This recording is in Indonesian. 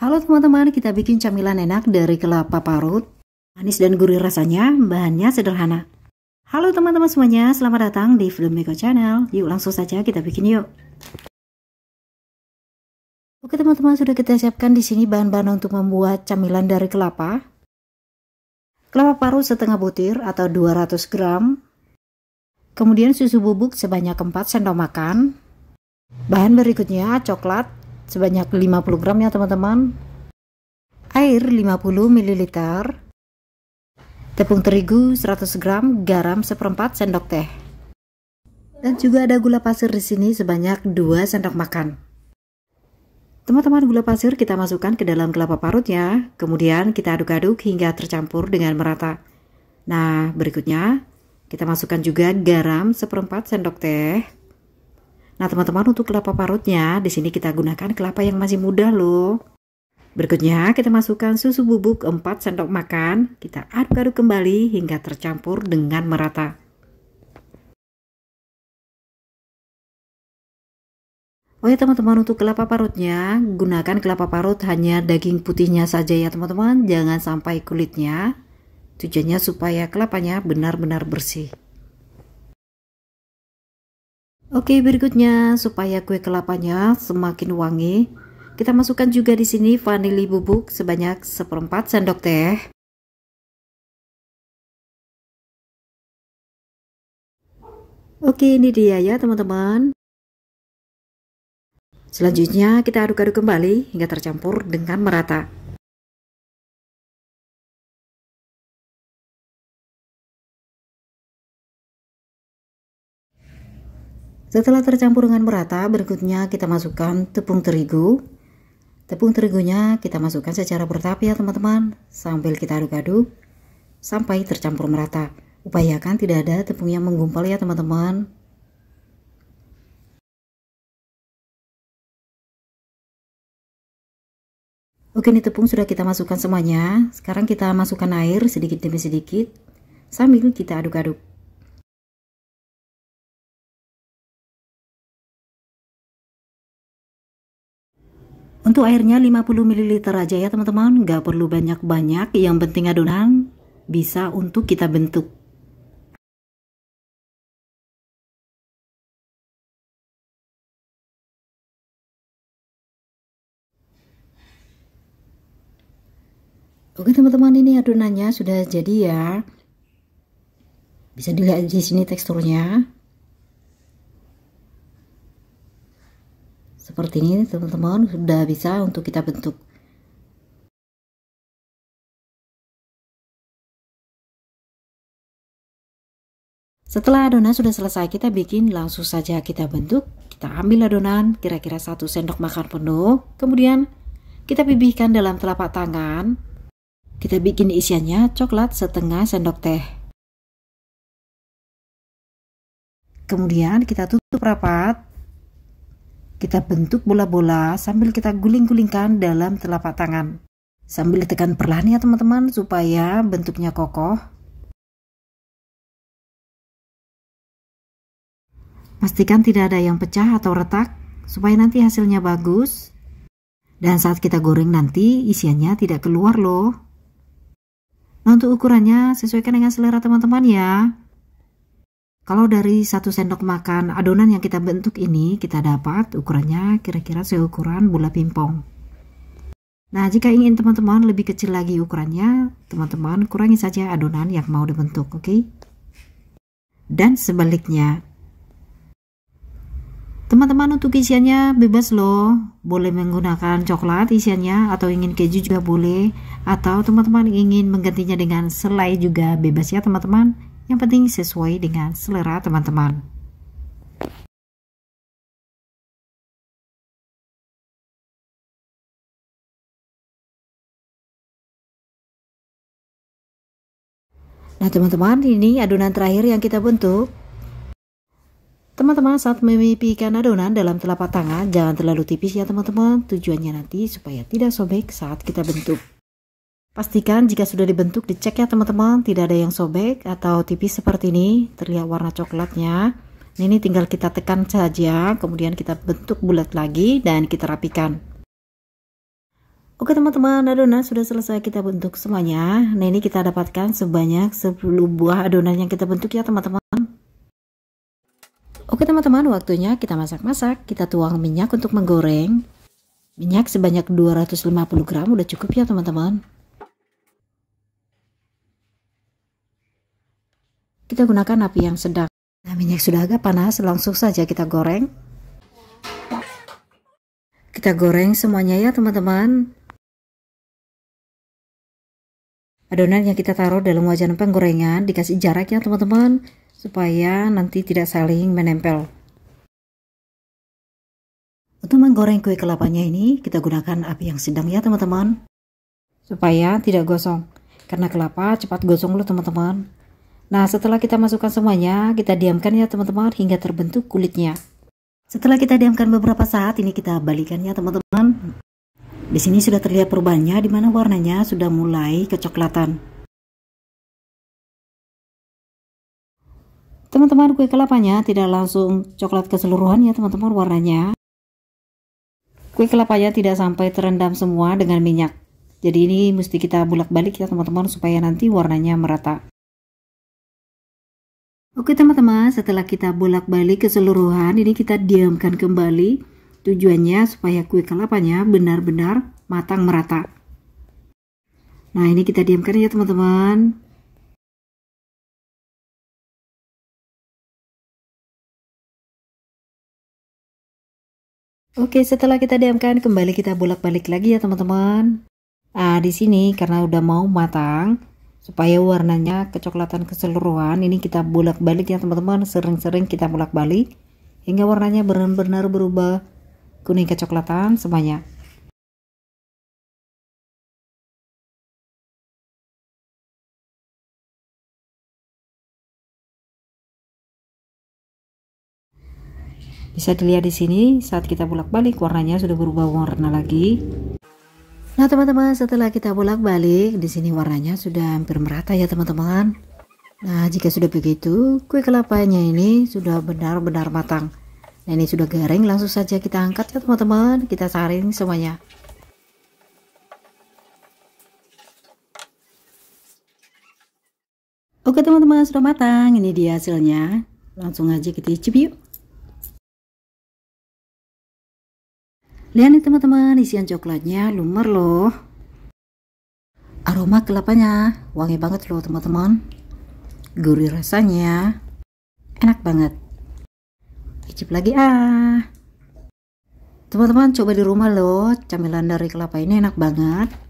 Halo teman-teman, kita bikin camilan enak dari kelapa parut. Manis dan gurih rasanya, bahannya sederhana. Halo teman-teman semuanya, selamat datang di Film Miko Channel. Yuk langsung saja kita bikin yuk. Oke teman-teman, sudah kita siapkan di sini bahan-bahan untuk membuat camilan dari kelapa. Kelapa parut setengah butir atau 200 gram. Kemudian susu bubuk sebanyak 4 sendok makan. Bahan berikutnya coklat sebanyak 50 gram ya teman-teman air 50 ml tepung terigu 100 gram garam seperempat sendok teh dan juga ada gula pasir di sini sebanyak 2 sendok makan teman-teman gula pasir kita masukkan ke dalam kelapa parut ya kemudian kita aduk-aduk hingga tercampur dengan merata nah berikutnya kita masukkan juga garam seperempat sendok teh Nah, teman-teman untuk kelapa parutnya, di sini kita gunakan kelapa yang masih muda loh. Berikutnya, kita masukkan susu bubuk 4 sendok makan. Kita aduk-aduk kembali hingga tercampur dengan merata. Oh ya teman-teman untuk kelapa parutnya gunakan kelapa parut hanya daging putihnya saja ya teman-teman jangan sampai kulitnya tujuannya supaya kelapanya benar-benar bersih Oke, berikutnya supaya kue kelapanya semakin wangi, kita masukkan juga di sini vanili bubuk sebanyak seperempat sendok teh. Oke, ini dia ya teman-teman. Selanjutnya kita aduk-aduk kembali hingga tercampur dengan merata. Setelah tercampur dengan merata, berikutnya kita masukkan tepung terigu. Tepung terigunya kita masukkan secara bertahap ya teman-teman, sambil kita aduk-aduk sampai tercampur merata. Upayakan tidak ada tepung yang menggumpal ya teman-teman. Oke ini tepung sudah kita masukkan semuanya. Sekarang kita masukkan air sedikit demi sedikit sambil kita aduk-aduk. Untuk airnya 50 ml aja ya teman-teman, nggak perlu banyak-banyak, yang penting adonan bisa untuk kita bentuk. Oke teman-teman ini adonannya sudah jadi ya. Bisa dilihat di sini teksturnya. Seperti ini teman-teman sudah bisa untuk kita bentuk. Setelah adonan sudah selesai kita bikin, langsung saja kita bentuk. Kita ambil adonan kira-kira satu sendok makan penuh. Kemudian kita pipihkan dalam telapak tangan. Kita bikin isiannya coklat setengah sendok teh. Kemudian kita tutup rapat kita bentuk bola-bola sambil kita guling-gulingkan dalam telapak tangan. Sambil tekan perlahan ya teman-teman supaya bentuknya kokoh. Pastikan tidak ada yang pecah atau retak supaya nanti hasilnya bagus. Dan saat kita goreng nanti isiannya tidak keluar loh. Nah untuk ukurannya sesuaikan dengan selera teman-teman ya. Kalau dari satu sendok makan adonan yang kita bentuk ini, kita dapat ukurannya kira-kira seukuran bola pingpong. Nah, jika ingin teman-teman lebih kecil lagi ukurannya, teman-teman kurangi saja adonan yang mau dibentuk, oke? Okay? Dan sebaliknya. Teman-teman untuk isiannya bebas loh, boleh menggunakan coklat isiannya atau ingin keju juga boleh atau teman-teman ingin menggantinya dengan selai juga bebas ya teman-teman yang penting sesuai dengan selera teman-teman. Nah teman-teman ini adonan terakhir yang kita bentuk Teman-teman saat memipihkan adonan dalam telapak tangan jangan terlalu tipis ya teman-teman Tujuannya nanti supaya tidak sobek saat kita bentuk Pastikan jika sudah dibentuk dicek ya teman-teman tidak ada yang sobek atau tipis seperti ini terlihat warna coklatnya ini tinggal kita tekan saja kemudian kita bentuk bulat lagi dan kita rapikan Oke teman-teman adonan sudah selesai kita bentuk semuanya Nah ini kita dapatkan sebanyak 10 buah adonan yang kita bentuk ya teman-teman Oke teman-teman waktunya kita masak-masak Kita tuang minyak untuk menggoreng Minyak sebanyak 250 gram udah cukup ya teman-teman Kita gunakan api yang sedang. Nah, minyak sudah agak panas, langsung saja kita goreng. Kita goreng semuanya ya, teman-teman. Adonan yang kita taruh dalam wajan penggorengan dikasih jarak ya, teman-teman, supaya nanti tidak saling menempel. Untuk menggoreng kue kelapanya ini, kita gunakan api yang sedang ya, teman-teman. Supaya tidak gosong. Karena kelapa cepat gosong loh, teman-teman. Nah, setelah kita masukkan semuanya, kita diamkan ya teman-teman hingga terbentuk kulitnya. Setelah kita diamkan beberapa saat, ini kita balikan ya teman-teman. Di sini sudah terlihat perubahannya di mana warnanya sudah mulai kecoklatan. Teman-teman, kue kelapanya tidak langsung coklat keseluruhan ya teman-teman warnanya. Kue kelapanya tidak sampai terendam semua dengan minyak. Jadi ini mesti kita bolak-balik ya teman-teman supaya nanti warnanya merata. Oke teman-teman, setelah kita bolak-balik keseluruhan, ini kita diamkan kembali. Tujuannya supaya kue kelapanya benar-benar matang merata. Nah, ini kita diamkan ya teman-teman. Oke, setelah kita diamkan, kembali kita bolak-balik lagi ya teman-teman. Ah, di sini karena udah mau matang, supaya warnanya kecoklatan keseluruhan ini kita bolak-balik ya teman-teman sering-sering kita bolak-balik hingga warnanya benar-benar berubah kuning kecoklatan semuanya bisa dilihat di sini saat kita bolak-balik warnanya sudah berubah warna lagi Nah teman-teman setelah kita bolak-balik di sini warnanya sudah hampir merata ya teman-teman. Nah jika sudah begitu kue kelapanya ini sudah benar-benar matang. Nah ini sudah garing langsung saja kita angkat ya teman-teman kita saring semuanya. Oke teman-teman sudah matang ini dia hasilnya. Langsung aja kita cicip yuk. Lihat nih teman-teman, isian coklatnya lumer loh. Aroma kelapanya wangi banget loh teman-teman. Gurih rasanya. Enak banget. Icip lagi ah. Teman-teman coba di rumah loh, camilan dari kelapa ini enak banget.